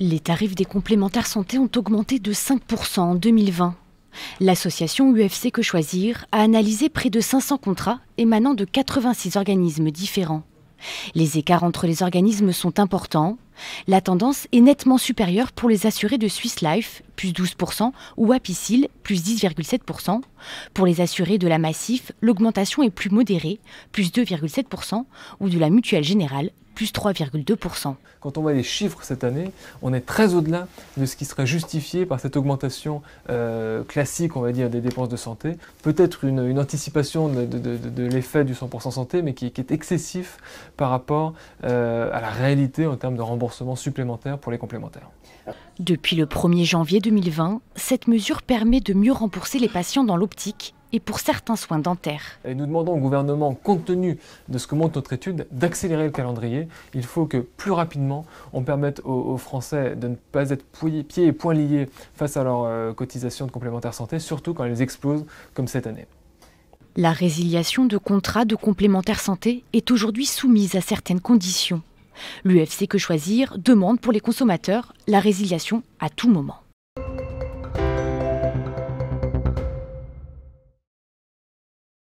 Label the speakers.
Speaker 1: Les tarifs des complémentaires santé ont augmenté de 5% en 2020. L'association UFC Que Choisir a analysé près de 500 contrats émanant de 86 organismes différents. Les écarts entre les organismes sont importants la tendance est nettement supérieure pour les assurés de Swiss Life, plus 12%, ou Apicil, plus 10,7%. Pour les assurés de la Massif, l'augmentation est plus modérée, plus 2,7%,
Speaker 2: ou de la Mutuelle Générale, plus 3,2%. Quand on voit les chiffres cette année, on est très au-delà de ce qui serait justifié par cette augmentation euh, classique, on va dire, des dépenses de santé. Peut-être une, anticipation de, l'effet du 100% santé, mais qui, est excessif par rapport euh, à la réalité en termes de remboursement supplémentaires pour les complémentaires.
Speaker 1: Depuis le 1er janvier 2020, cette mesure permet de mieux rembourser les patients dans l'optique et pour certains soins dentaires.
Speaker 2: nous demandons au gouvernement, compte tenu de ce que montre notre étude, d'accélérer le calendrier. Il faut que plus rapidement, on permette aux, Français de ne pas être pieds et poings liés face à leurs euh, cotisations de complémentaire santé, surtout quand elles explosent comme cette année.
Speaker 1: La résiliation de contrats de complémentaire santé est aujourd'hui soumise à certaines conditions. L'UFC Que Choisir demande pour les consommateurs la résiliation à tout moment.